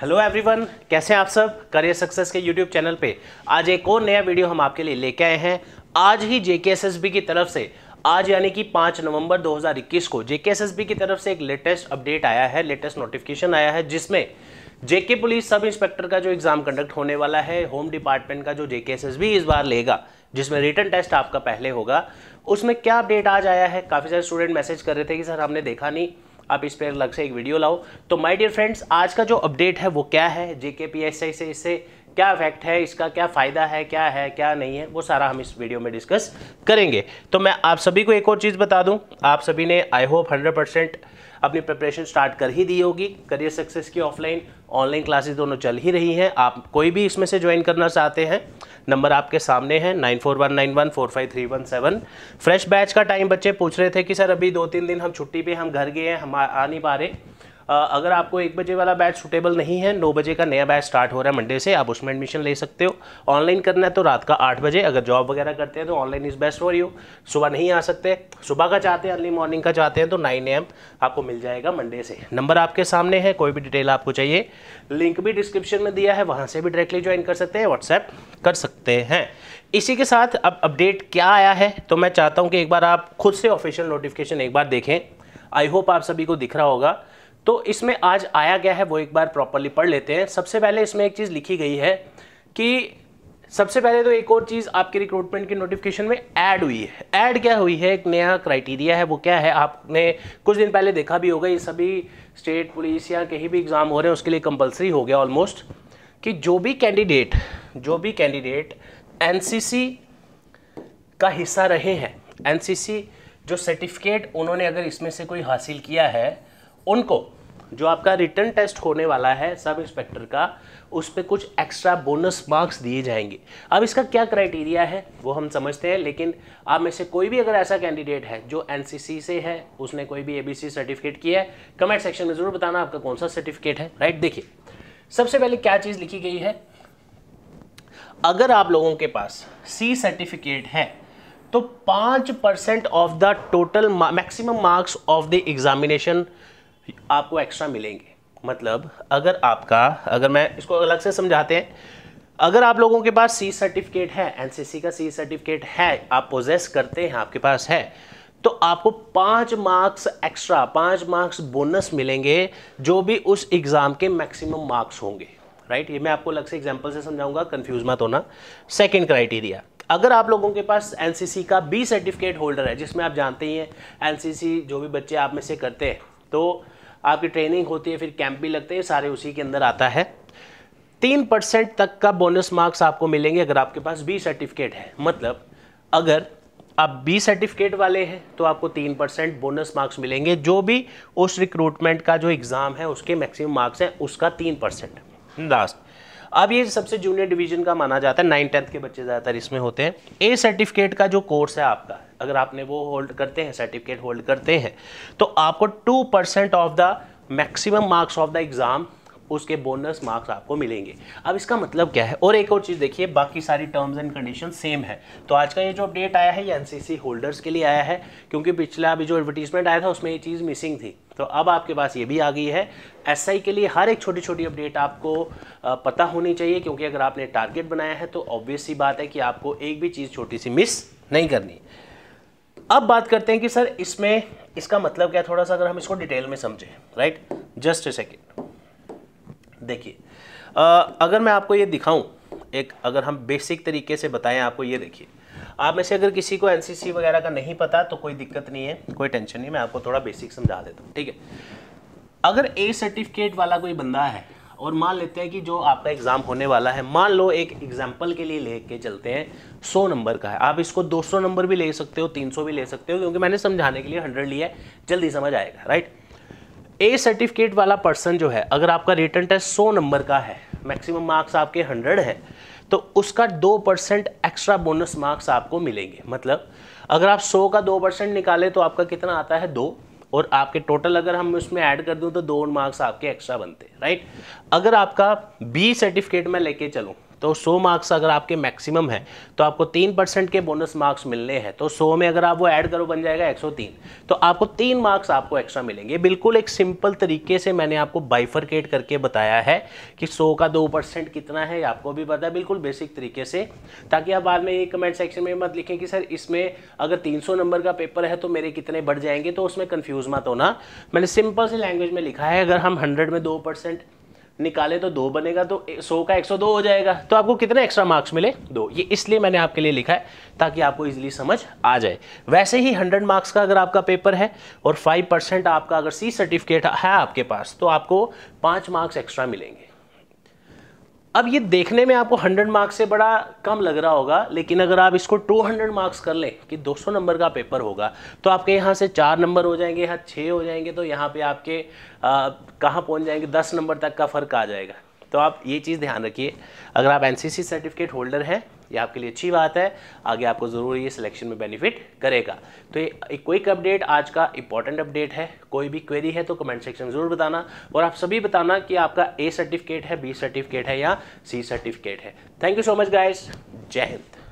hello everyone कैसे हैं आप सब करियर सक्सेस के यूट्यूब चैनल पे आज एक और नया वीडियो हम आपके लिए लेके आए हैं आज ही जे की तरफ से आज यानी कि 5 नवंबर 2021 को जे की तरफ से एक लेटेस्ट अपडेट आया है लेटेस्ट नोटिफिकेशन आया है जिसमें जेके पुलिस सब इंस्पेक्टर का जो एग्ज़ाम कंडक्ट होने वाला है होम डिपार्टमेंट का जो जेके इस बार लेगा जिसमें रिटर्न टेस्ट आपका पहले होगा उसमें क्या अपडेट आज आया है काफ़ी सारे स्टूडेंट मैसेज कर रहे थे कि सर हमने देखा नहीं आप इस पर अलग से एक वीडियो लाओ तो माय डियर फ्रेंड्स आज का जो अपडेट है वो क्या है जेके पी एस आई से इससे क्या इफेक्ट है इसका क्या फ़ायदा है क्या है क्या नहीं है वो सारा हम इस वीडियो में डिस्कस करेंगे तो मैं आप सभी को एक और चीज़ बता दूं आप सभी ने आई होप हंड्रेड परसेंट अपनी प्रिपरेशन स्टार्ट कर ही दी होगी करियर सक्सेस की ऑफलाइन ऑनलाइन क्लासेस दोनों चल ही रही हैं आप कोई भी इसमें से ज्वाइन करना चाहते हैं नंबर आपके सामने है nine four one nine one four five three one seven fresh batch का टाइम बच्चे पूछ रहे थे कि सर अभी दो तीन दिन हम छुट्टी पे हम घर गए हैं हम आ नहीं पा रहे अगर आपको एक बजे वाला बैच सुटेबल नहीं है नौ बजे का नया बैच स्टार्ट हो रहा है मंडे से आप उसमें एडमिशन ले सकते हो ऑनलाइन करना है तो रात का आठ बजे अगर जॉब वगैरह करते हैं तो online is best for you सुबह नहीं आ सकते सुबह का चाहते हैं अर्ली मॉर्निंग का चाहते हैं तो नाइन एम आपको मिल जाएगा मंडे से नंबर आपके सामने है कोई भी डिटेल आपको चाहिए लिंक भी डिस्क्रिप्शन में दिया है वहाँ से भी डायरेक्टली ज्वाइन कर सकते हैं व्हाट्सएप कर सकते हैं इसी के साथ अब अपडेट क्या आया है तो मैं चाहता हूँ कि एक बार आप खुद से ऑफिशियल नोटिफिकेशन एक बार देखें आई होप आप सभी को दिख रहा होगा तो इसमें आज आया गया है वो एक बार प्रॉपरली पढ़ लेते हैं सबसे पहले इसमें एक चीज़ लिखी गई है कि सबसे पहले तो एक और चीज़ आपके रिक्रूटमेंट की नोटिफिकेशन में ऐड हुई है ऐड क्या हुई है एक नया क्राइटेरिया है वो क्या है आपने कुछ दिन पहले देखा भी होगा ये सभी स्टेट पुलिस या कहीं भी एग्ज़ाम हो रहे हैं उसके लिए कंपलसरी हो गया ऑलमोस्ट कि जो भी कैंडिडेट जो भी कैंडिडेट एन का हिस्सा रहे हैं एन जो सर्टिफिकेट उन्होंने अगर इसमें से कोई हासिल किया है उनको जो आपका रिटर्न टेस्ट होने वाला है सब इंस्पेक्टर का उस पर कुछ एक्स्ट्रा बोनस मार्क्स दिए जाएंगे अब इसका क्या क्राइटेरिया है वो हम समझते हैं लेकिन आप में से कोई भी अगर ऐसा कैंडिडेट है जो एन से है उसने कोई भी एबीसी सर्टिफिकेट किया है कमेंट सेक्शन में ज़रूर बताना आपका कौन सा सर्टिफिकेट है राइट देखिए सबसे पहले क्या चीज़ लिखी गई है अगर आप लोगों के पास सी सर्टिफिकेट है तो पाँच percent of the total maximum marks of the examination आपको एक्स्ट्रा मिलेंगे मतलब अगर आपका अगर मैं इसको अलग से समझाते हैं अगर आप लोगों के पास सी सर्टिफिकेट है एनसीसी का सी सर्टिफिकेट है आप पोजेस करते हैं आपके पास है तो आपको पाँच मार्क्स एक्स्ट्रा पाँच मार्क्स बोनस मिलेंगे जो भी उस एग्ज़ाम के मैक्सिमम मार्क्स होंगे राइट ये मैं आपको अलग से एग्जाम्पल से समझाऊंगा कन्फ्यूज मत होना सेकेंड क्राइटेरिया अगर आप लोगों के पास एनसीसी का बी सर्टिफिकेट होल्डर है जिसमें आप जानते ही हैं एनसीसी जो भी बच्चे आप में से करते हैं तो आपकी ट्रेनिंग होती है फिर कैंप भी लगते हैं सारे उसी के अंदर आता है तीन परसेंट तक का बोनस मार्क्स आपको मिलेंगे अगर आपके पास बी सर्टिफिकेट है मतलब अगर आप बी सर्टिफिकेट वाले हैं तो आपको तीन परसेंट बोनस मार्क्स मिलेंगे जो भी उस रिक्रूटमेंट का जो एग्ज़ाम है उसके मैक्सिमम मार्क्स हैं उसका तीन परसेंट लास्ट अब ये सबसे जूनियर डिवीजन का माना जाता है नाइन टेंथ के बच्चे ज़्यादातर इसमें होते हैं ए सर्टिफिकेट का जो कोर्स है आपका अगर आपने वो होल्ड करते हैं सर्टिफिकेट होल्ड करते हैं तो आपको two percent of the maximum marks of the exam उसके बोनस मार्क्स आपको मिलेंगे अब इसका मतलब क्या है और एक और चीज़ देखिए बाकी सारी टर्म्स एंड कंडीशन सेम है तो आज का ये जो अपडेट आया है ये एन होल्डर्स के लिए आया है क्योंकि पिछला अभी जो एडवर्टीजमेंट आया था उसमें ये चीज़ मिसिंग थी तो अब आपके पास ये भी आ गई है एस के लिए हर एक छोटी छोटी अपडेट आपको पता होनी चाहिए क्योंकि अगर आपने टारगेट बनाया है तो ऑब्वियस सी बात है कि आपको एक भी चीज़ छोटी सी मिस नहीं करनी अब बात करते हैं कि सर इसमें इसका मतलब क्या थोड़ा सा अगर हम इसको डिटेल में समझें राइट जस्ट ए सेकेंड देखिए अगर मैं आपको ये दिखाऊं एक अगर हम बेसिक तरीके से बताएं आपको ये देखिए आप में से अगर किसी को एनसीसी वगैरह का नहीं पता तो कोई दिक्कत नहीं है कोई टेंशन नहीं मैं आपको थोड़ा बेसिक समझा देता हूँ ठीक है अगर ए सर्टिफिकेट वाला कोई बंदा है और मान लेते हैं कि जो आपका एग्ज़ाम होने वाला है मान लो एक एग्जाम्पल के लिए लेके चलते हैं 100 नंबर का है आप इसको 200 नंबर भी ले सकते हो 300 भी ले सकते हो क्योंकि मैंने समझाने के लिए 100 लिया है जल्दी समझ आएगा राइट ए सर्टिफिकेट वाला पर्सन जो है अगर आपका रिटर्न टेस्ट सौ नंबर का है मैक्सिमम मार्क्स आपके हंड्रेड है तो उसका दो परसेंट एक्स्ट्रा बोनस मार्क्स आपको मिलेंगे मतलब अगर आप सौ का दो परसेंट निकालें तो आपका कितना आता है दो और आपके टोटल अगर हम उसमें ऐड कर दूँ तो दो मार्क्स आपके एक्स्ट्रा बनते राइट अगर आपका बी सर्टिफिकेट में लेके चलूँ तो 100 मार्क्स अगर आपके मैक्सिमम है तो आपको तीन परसेंट के बोनस मार्क्स मिलने हैं तो 100 में अगर आप वो ऐड करो बन जाएगा 103 तो आपको तीन मार्क्स आपको एक्स्ट्रा मिलेंगे बिल्कुल एक सिंपल तरीके से मैंने आपको बाइफरकेट करके बताया है कि सौ का दो परसेंट कितना है आपको भी पता है बिल्कुल बेसिक तरीके से ताकि आप बाद में ये कमेंट सेक्शन में मत लिखें कि सर इसमें अगर तीन नंबर का पेपर है तो मेरे कितने बढ़ जाएंगे तो उसमें कन्फ्यूज मत होना मैंने सिंपल से लैंग्वेज में लिखा है अगर हम हंड्रेड में दो परसेंट निकाले तो दो बनेगा तो सौ का एक सौ दो हो जाएगा तो आपको कितने एक्स्ट्रा मार्क्स मिले दो ये इसलिए मैंने आपके लिए लिखा है ताकि आपको इजीली समझ आ जाए वैसे ही हंड्रेड मार्क्स का अगर आपका पेपर है और फाइव परसेंट आपका अगर सी सर्टिफिकेट है आपके पास तो आपको पाँच मार्क्स एक्स्ट्रा मिलेंगे अब ये देखने में आपको 100 मार्क्स से बड़ा कम लग रहा होगा लेकिन अगर आप इसको 200 मार्क्स कर लें कि 200 नंबर का पेपर होगा तो आपके यहाँ से चार नंबर हो जाएंगे यहाँ छः हो जाएंगे तो यहाँ पे आपके कहाँ पहुँच जाएंगे दस नंबर तक का फ़र्क आ जाएगा तो आप ये चीज़ ध्यान रखिए अगर आप एन सर्टिफिकेट होल्डर हैं ये आपके लिए अच्छी बात है आगे आपको ज़रूर ये सिलेक्शन में बेनिफिट करेगा तो ये एक क्विक अपडेट आज का इंपॉर्टेंट अपडेट है कोई भी क्वेरी है तो कमेंट सेक्शन में ज़रूर बताना और आप सभी बताना कि आपका ए सर्टिफिकेट है बी सर्टिफिकेट है या सी सर्टिफिकेट है thank you so much guys जय हिंद